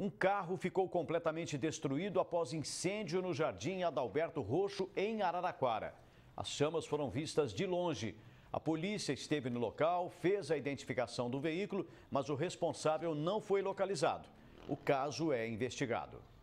Um carro ficou completamente destruído após incêndio no Jardim Adalberto Roxo, em Araraquara. As chamas foram vistas de longe. A polícia esteve no local, fez a identificação do veículo, mas o responsável não foi localizado. O caso é investigado.